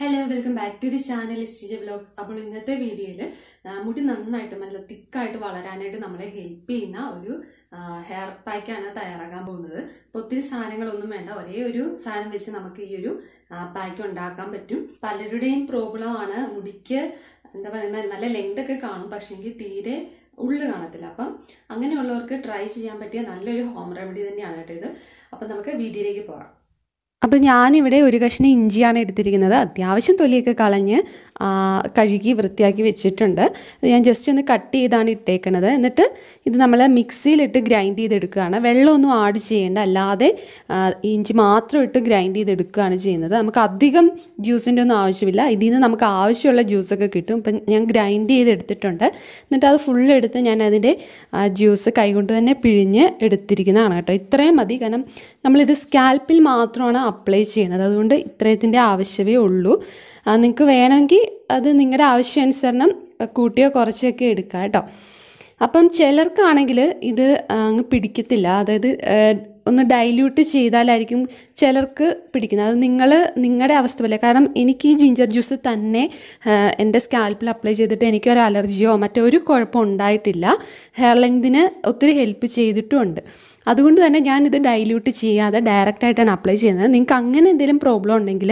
hello welcome back to the channel Sreeja vlogs അപ്പോൾ ഇന്നത്തെ വീഡിയോയിൽ മുടി നന്നായിട്ട് നല്ല തിക്കായിട്ട് വളരാനായിട്ട് നമ്മളെ ഹെൽപ്പ് ചെയ്യുന്ന ഒരു ഹെയർ പാക്കാണ് തയ്യാറാക്കാൻ പോകുന്നത് അപ്പോൾ ഒത്തിരി സാധനങ്ങളൊന്നും വേണ്ട ഒരേ ഒരു സാധനം വെച്ച് നമുക്ക് ഈ ഒരു പാക്ക് ഉണ്ടാക്കാൻ പറ്റും പലരുടെയും പ്രോബ്ലമാണ് മുടിക്ക് എന്താ പറയുന്നത് നല്ല ലെങ്ത് ഒക്കെ കാണും പക്ഷേങ്കിൽ തീരെ ഉള്ള് കാണത്തില്ല അപ്പം അങ്ങനെയുള്ളവർക്ക് ട്രൈ ചെയ്യാൻ പറ്റിയ നല്ലൊരു ഹോം റെമഡി തന്നെയാണ് കേട്ടോ ഇത് അപ്പം നമുക്ക് വീഡിയോയിലേക്ക് പോകാം അപ്പോൾ ഞാനിവിടെ ഒരു കഷ്ണം ഇഞ്ചിയാണ് എടുത്തിരിക്കുന്നത് അത്യാവശ്യം തൊലിയൊക്കെ കളഞ്ഞ് കഴുകി വൃത്തിയാക്കി വെച്ചിട്ടുണ്ട് ഞാൻ ജസ്റ്റ് ഒന്ന് കട്ട് ചെയ്താണ് ഇട്ടേക്കുന്നത് എന്നിട്ട് ഇത് നമ്മൾ മിക്സിയിലിട്ട് ഗ്രൈൻഡ് ചെയ്തെടുക്കുകയാണ് വെള്ളമൊന്നും ആഡ് ചെയ്യേണ്ട അല്ലാതെ ഇഞ്ചി മാത്രം ഇട്ട് ഗ്രൈൻഡ് ചെയ്തെടുക്കുകയാണ് ചെയ്യുന്നത് നമുക്ക് അധികം ജ്യൂസിൻ്റെ ഒന്നും ആവശ്യമില്ല ഇതിൽ നിന്ന് നമുക്ക് ആവശ്യമുള്ള ജ്യൂസൊക്കെ കിട്ടും ഇപ്പം ഞാൻ ഗ്രൈൻഡ് ചെയ്തെടുത്തിട്ടുണ്ട് എന്നിട്ട് അത് ഫുള്ള് എടുത്ത് ഞാൻ അതിൻ്റെ ജ്യൂസ് കൈകൊണ്ട് തന്നെ പിഴിഞ്ഞ് എടുത്തിരിക്കുന്നതാണ് കേട്ടോ ഇത്രയും മതി കാരണം നമ്മളിത് സ്കാൽപ്പിൽ മാത്രമാണ് അപ്ലൈ ചെയ്യണത് അതുകൊണ്ട് ഇത്രയത്തിൻ്റെ ആവശ്യമേ ഉള്ളൂ നിങ്ങൾക്ക് വേണമെങ്കിൽ അത് നിങ്ങളുടെ ആവശ്യാനുസരണം കൂട്ടിയോ കുറച്ചൊക്കെ എടുക്കുക കേട്ടോ അപ്പം ചിലർക്കാണെങ്കിൽ ഇത് അങ്ങ് പിടിക്കത്തില്ല അതായത് ഒന്ന് ഡൈല്യൂട്ട് ചെയ്താലായിരിക്കും ചിലർക്ക് പിടിക്കുന്നത് അത് നിങ്ങൾ നിങ്ങളുടെ അവസ്ഥ പോലെ കാരണം എനിക്ക് ഈ ജിഞ്ചർ ജ്യൂസ് തന്നെ എൻ്റെ സ്കാൽപ്പിൽ അപ്ലൈ ചെയ്തിട്ട് എനിക്ക് ഒരു അലർജിയോ മറ്റോ ഒരു ഉണ്ടായിട്ടില്ല ഹെയർ ലെങ്തിന് ഒത്തിരി ഹെൽപ്പ് ചെയ്തിട്ടുമുണ്ട് അതുകൊണ്ട് തന്നെ ഞാനിത് ഡൈല്യൂട്ട് ചെയ്യാതെ ഡയറക്റ്റായിട്ടാണ് അപ്ലൈ ചെയ്യുന്നത് നിങ്ങൾക്ക് അങ്ങനെ എന്തെങ്കിലും പ്രോബ്ലം ഉണ്ടെങ്കിൽ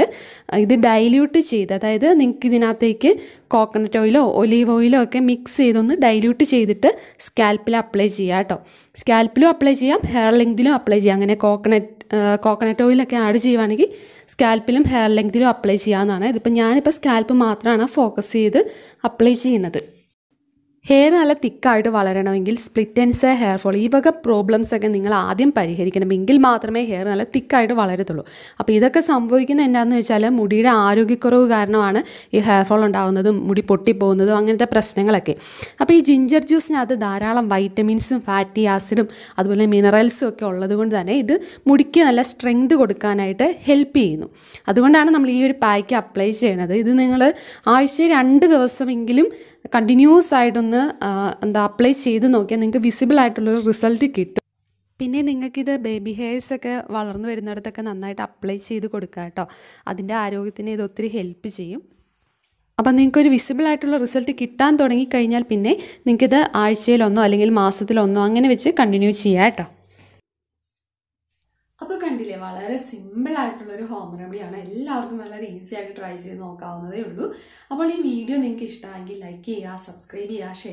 ഇത് ഡൈല്യൂട്ട് ചെയ്ത് അതായത് നിങ്ങൾക്ക് ഇതിനകത്തേക്ക് കോക്കനട്ട് ഓയിലോ ഒലീവ് ഓയിലോ ഒക്കെ മിക്സ് ചെയ്തൊന്ന് ഡൈല്യൂട്ട് ചെയ്തിട്ട് സ്കാൽപ്പിൽ അപ്ലൈ ചെയ്യുക കേട്ടോ സ്കാൽപ്പിലും അപ്ലൈ ചെയ്യാം ഹെയർ ലെങ്തിലും അപ്ലൈ ചെയ്യാം അങ്ങനെ കോക്കനട്ട് കോക്കനട്ട് ഓയിലൊക്കെ ആഡ് ചെയ്യുവാണെങ്കിൽ സ്കാൽപ്പിലും ഹെയർ ലെങ്തിലും അപ്ലൈ ചെയ്യാവുന്നതാണ് ഇതിപ്പോൾ ഞാനിപ്പോൾ സ്കാൽപ്പ് മാത്രമാണ് ഫോക്കസ് ചെയ്ത് അപ്ലൈ ചെയ്യുന്നത് ഹെയർ നല്ല തിക്കായിട്ട് വളരണമെങ്കിൽ സ്പ്ലിറ്റ് ആൻഡ്സ് ഹെയർ ഫോൾ ഈ വക പ്രോബ്ലംസ് ഒക്കെ നിങ്ങൾ ആദ്യം പരിഹരിക്കണമെങ്കിൽ മാത്രമേ ഹെയർ നല്ല തിക്കായിട്ട് വളരത്തുള്ളൂ അപ്പോൾ ഇതൊക്കെ സംഭവിക്കുന്ന എന്താണെന്ന് വെച്ചാൽ മുടിയുടെ ആരോഗ്യക്കുറവ് കാരണമാണ് ഈ ഹെയർ ഫോൾ ഉണ്ടാകുന്നതും മുടി പൊട്ടിപ്പോകുന്നതും അങ്ങനത്തെ പ്രശ്നങ്ങളൊക്കെ അപ്പോൾ ഈ ജിഞ്ചർ ജ്യൂസിനകത്ത് ധാരാളം വൈറ്റമിൻസും ഫാറ്റി ആസിഡും അതുപോലെ മിനറൽസും ഒക്കെ ഉള്ളതുകൊണ്ട് തന്നെ ഇത് മുടിക്ക് നല്ല സ്ട്രെങ്ത് കൊടുക്കാനായിട്ട് ഹെൽപ്പ് ചെയ്യുന്നു അതുകൊണ്ടാണ് നമ്മൾ ഈ ഒരു പാക്ക് അപ്ലൈ ചെയ്യണത് ഇത് നിങ്ങൾ ആഴ്ചയിൽ രണ്ട് ദിവസമെങ്കിലും കണ്ടിന്യൂസ് ആയിട്ടൊന്ന് ഒന്ന് എന്താ അപ്ലൈ ചെയ്ത് നോക്കിയാൽ നിങ്ങൾക്ക് വിസിബിൾ ആയിട്ടുള്ളൊരു റിസൾട്ട് കിട്ടും പിന്നെ നിങ്ങൾക്കിത് ബേബി ഹെയർസൊക്കെ വളർന്നു വരുന്നിടത്തൊക്കെ നന്നായിട്ട് അപ്ലൈ ചെയ്ത് കൊടുക്കുക കേട്ടോ അതിൻ്റെ ആരോഗ്യത്തിന് ഇത് ഒത്തിരി ഹെൽപ്പ് ചെയ്യും അപ്പം നിങ്ങൾക്കൊരു വിസിബിൾ ആയിട്ടുള്ള റിസൾട്ട് കിട്ടാൻ തുടങ്ങിക്കഴിഞ്ഞാൽ പിന്നെ നിങ്ങൾക്കിത് ആഴ്ചയിലൊന്നോ അല്ലെങ്കിൽ മാസത്തിലൊന്നോ അങ്ങനെ വെച്ച് കണ്ടിന്യൂ ചെയ്യാം കേട്ടോ അപ്പോൾ കണ്ടില്ലേ വളരെ സിമ്പിൾ ആയിട്ടുള്ള ഒരു ഹോം റെമഡി ആണ് എല്ലാവർക്കും വളരെ ഈസി ആയിട്ട് ട്രൈ ചെയ്ത് നോക്കാവുന്നതേ ഉള്ളൂ അപ്പോൾ ഈ വീഡിയോ നിങ്ങൾക്ക് ഇഷ്ടമായെങ്കിൽ ലൈക്ക് ചെയ്യുക സബ്സ്ക്രൈബ് ചെയ്യുക ഷെയർ